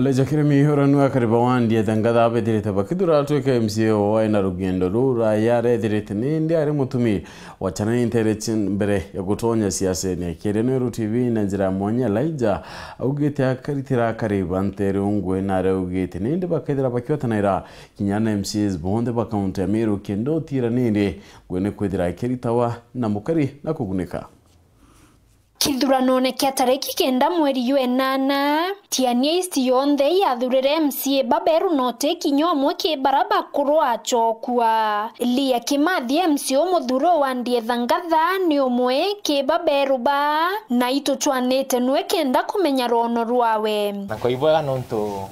lejakiremi hihoranwa akaribawandi yadangadaa bedirete bakiduraaltweka mco waina rugendo rura yaredirete nindi ari wa chana intereci mbere ya gutonya ni akireno ru tv na njira mwanya laija augite akaritira akariba ntere ungwe nare augite nindi bakethira bakiwatanaira kinyana mcs bonde bakaunti amiru kendo tira nindi gwene kwethira akiritawa na mukari na kugunika githurano-inĩ kĩa kenda mweri wenana tiania east yonthe yathurire mca e baberu noti kinya ũmwe kĩbaraba kũrũa chokua lia kimathi mca e mũthuro wa ndietha ngatha nĩ ũmwe ba na itũtwanĩte nwe kenda kumenya rwono rwawe na kwa nontu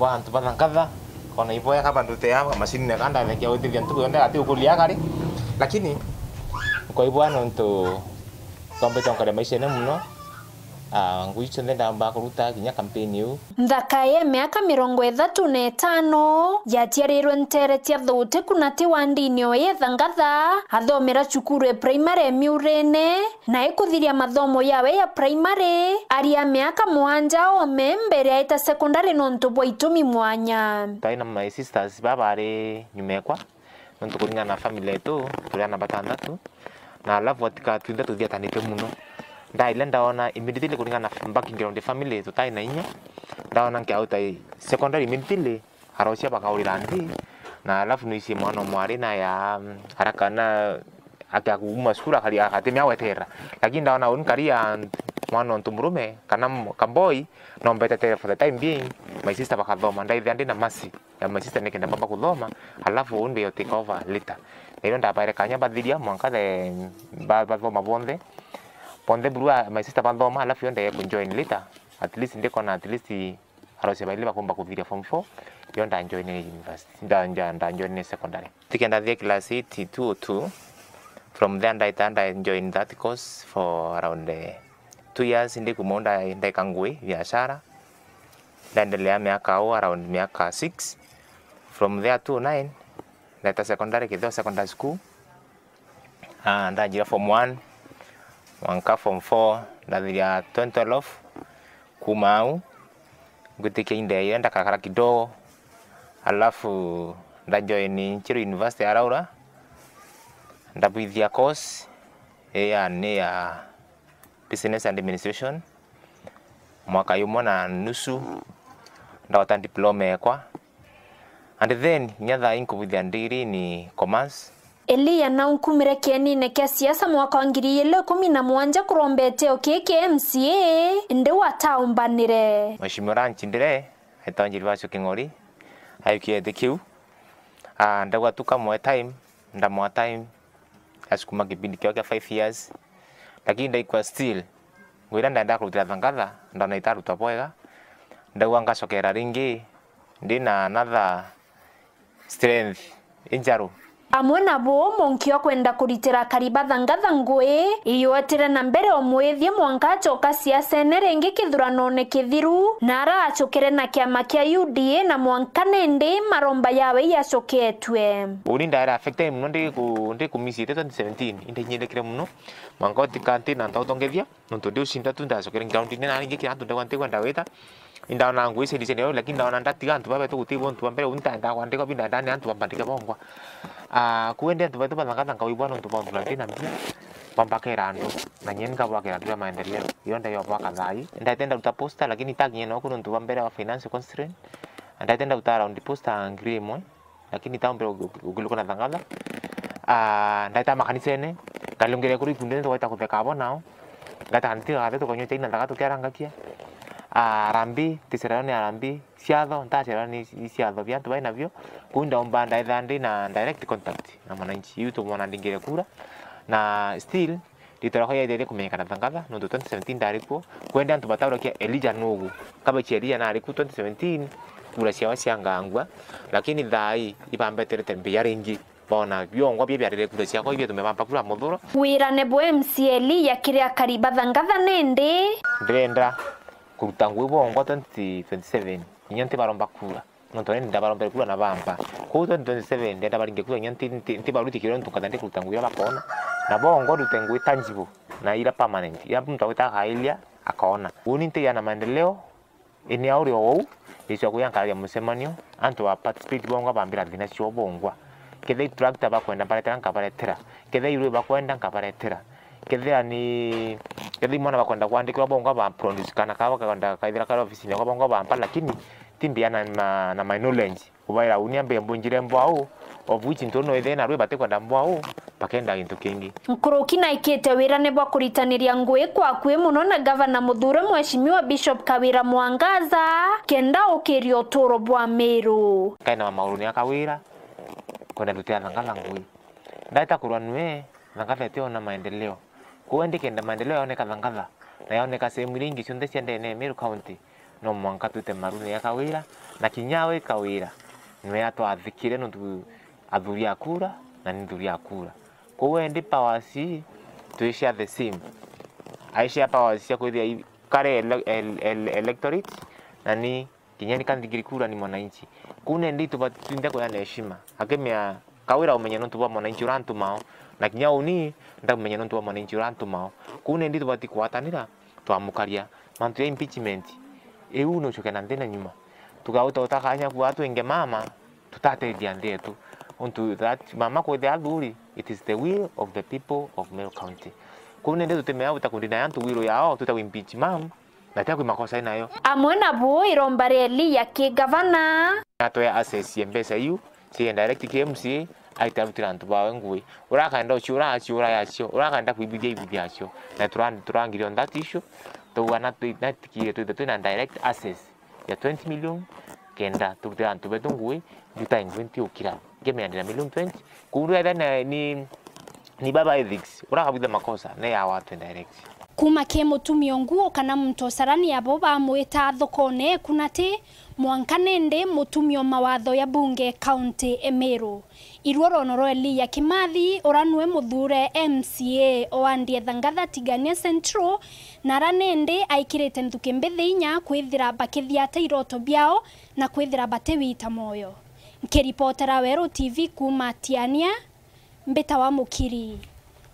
bantu bathankatha kona ibwega bandu teaga macini nekandathekia gũteithia ntuku yonde gati gũkũriagari lakini kwa nontu tombetonga maisha e ne muno ngui icio nä ndamba kå kampeni å nthaka ya miaka mĩrongo ĩthatũ na itano yatiarirwe nteretia thũũtĩ kuna ti wa o yĩ athomera cukuru ĩ primary ĩmiurĩnĩ na ĩkũthiria mathomo yawe ya primary arĩ a mĩaka mwanja ome mbere aita sekondarĩ nontu bwa itumi mwanya twarĩ na my sisters babarĩ nyuma ĩkwa nontũ na family etũ tũrĩ ana na alafu atikatuinda tanite muno ndaile ndaona imidithile kulingana na background ya family tai na inya ndaona nkiauta i secondary immediately harosia bakaurira nthi na alafu niici mwana mwari na ya um, haraka na akiakuma kali akati akatemia weterera lakini ndaona kali ya mwana ntu murume kana kamboi no mbetetere for the time being my sister bakathoma ndaithia na masi ya my sister nikenda baba kudoma alafu undi yo take over later na irio ndabare kanya bathiria mwanka the bathoma bonthe bonthe burua ah, my sister bathoma alafu yonde ndege join later at least ndiko na at least arosia baile bakumba kuthiria form 4 yo ndanjoin university ndanja ndanjoin secondary tikenda the class 8 202 from turned i enjoying that course for around the two years ndikumo ndaika ngui biashara ndaendelea miaka au around miaka 6 from there to 9 Ndaita secondary Kitho secondary school uh, ah, ndanjire form 1 wanka form 4 ndathiria 2012 kuma au ngwitikia indeire ndakakara kidogo alafu ndajoin Nchiri University ya Laura ndabithia course ĩya nĩ ya business and administration mwaka yumwe na nusu ndahota diploma ekwa and then inku with inkuvithia ndiri ni commerce eliya na unkumire nkumire kienine kia siasa mwaka wa ngiri ile kumi na mwanja kurombeteo kiki mca ndi wataumbanire mweshimio ranchindire etonjiri wacio king'ori the kiu uh, ah, watuka mwe time nda mwa time asukuma kipindi kia wakia 5 years lakini nda ikuwa still ngwira ndenda kurutira thangatha ndona itarutwa tapoega. Nda wangasokera ringi ndina another strength injaru amwe nabo monki okwenda kulitera kuritira karibathangatha ngui iyoetire na mbere omwithie mwanka acoka ciasene ringi kithuranone kithiru na aracukire na kiama kia UDA na mwanka nindi maromba yawe iacuketwe uni ndaira affected muno ndi kumisite 2017 indainyendekire muno mwanka utikanti na ntautongethia nontu ndi ucinda tu ndacukire groundine na ringi kira ntu ndegwa ndikwenda gwita indaona angu ise dise leo lakini ndaona ndatika antu babe tugutibu antu bambere unta nda kwandika binda ndani antu bambandika bongwa ah kuende antu babe balangata ngawi bwana antu bantu na tena mbia bambakera antu na nyen ka bwakera tu maendeleo iyo nda yo bwaka dai ndaitenda uta posta lakini tag nyeno kuno antu bambere wa finance constraint ndaitenda uta round posta angri mwe lakini tambe ugiluko na thangala ah ndaita makanisene ngalongere kuri kundene twaita kutheka abo nao ngata antiga gathe tukonyo chaina ndagatu kiarangakia arambi tisirano ni arambi siatho ntacirano ni siatho vya antu vai kuu ndaumba ndaithira ndi na direct contact na mwananchi iu tumwona ndingire kura na still ritwa rakwa kumenyekana thangatha nundu 2017 ndari kuo antu bataurakia elija nugu kaba elija nari 2017 kura ciao ciangangua lakini thai ibambeterete mbia ringi bona byongwa bye byarire kura ciakwa ibyo tumebampa kura muthuro wirane bwe MCL yakiria kariba thangatha nindi ndirenda kurutangwe bongwa 2027 nyanti baromba kula nontone ndabalombera kula na bamba ko 2027 ndenda balinge kula inyanti nti barutikiro ntukada ndi ya bakona na bongo rutengwe tangible na ila permanent ya mtu awita hailia akaona uni nti yana maendeleo ini auri o isi akuya kuyankaria mucemanio antu wa participate bongo bambira thina cio bongwa kethe tractor bakwenda baretera nkabaretera kethe irwe bakwenda nkabaretera kethira ni kethi mwana bakwenda kwandikirwa bongo baproduce kana kawa kakwenda kaithira kari ofisini kwa bongo bampa lakini timbiana na, na my knowledge kuvaira uniambe mbunjire mbwau of which ntono ithena rwe batikwenda mbwau pakenda gintu kingi nkuruki naikite wira ni bwa kuritaniria ngui kwaku muno na gavana muthure mweshimiwa bishop kawira mwangaza kenda ukiria uturo bwa miru kaina mauru ni akawira kwenda tutira thangala ngui ndaita kurwa nue thangathetio na maendeleo kenda maendeleo yaone kadha na yaone yaoneka sehemu iria cionthe ciendaine Meru County no mwanka tute marune ya kawira na kinyawe kawira ikawira nä yatwathikire nä athuri a kura na ni thuri akura ko wende pawasi powers twä the same aicia powers cia kwithia kare el, el electorate na ni kinyani kan kanthingiri kura ni mwananchi kuu nendi tuvatinde ya heshima akemia kawira umenye no tuva mwananchi mao nak nyau ni menyenon nakinya uni ndamenya no twamanenji ura ntumao kuu nendi tubati kwatanira twamukaria mantu ya impeachment iu no cuke na nthina nyuma tugauta utakanya kuwa twinge mama tu tutateithia dia yetu unto that mama dia thuri it is the will of the people of mel County kuu nendi tutimea utakundina yantu wiru yao tutawimpeach mam natakwi makosa inayo amwe nabo iromba reli ya kigavana natwe asesie mbeca iu ciendirect ki MCA aitarutira antu bawe ngui urakaenda ucio uraciura yacio urakaenda kuibuthia ibuthia acio na turangire on that issue tugana natikire twithe twina direct access ya 20 million kenda turutira antu betu ngui juta ngui ntiukira ngemeandira million 20 kuuru etha ni ni baba ethics urakabutha makosa ne ya watu direct kuma kemo tumio nguo kana mtosarani abo bamwita thokone kunati mwankanende mutumio mawatho ya bunge kaunti emiru iruorono elia kimathi uranue muthure mca oandie thangatha tigania central na ranende aikirite nthuki mbithi inya kwithira bakithiate iroto biao na kwithira batiwita moyo nkiripotera weru tv kuma tiania mbita wa mukiri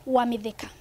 wa mithika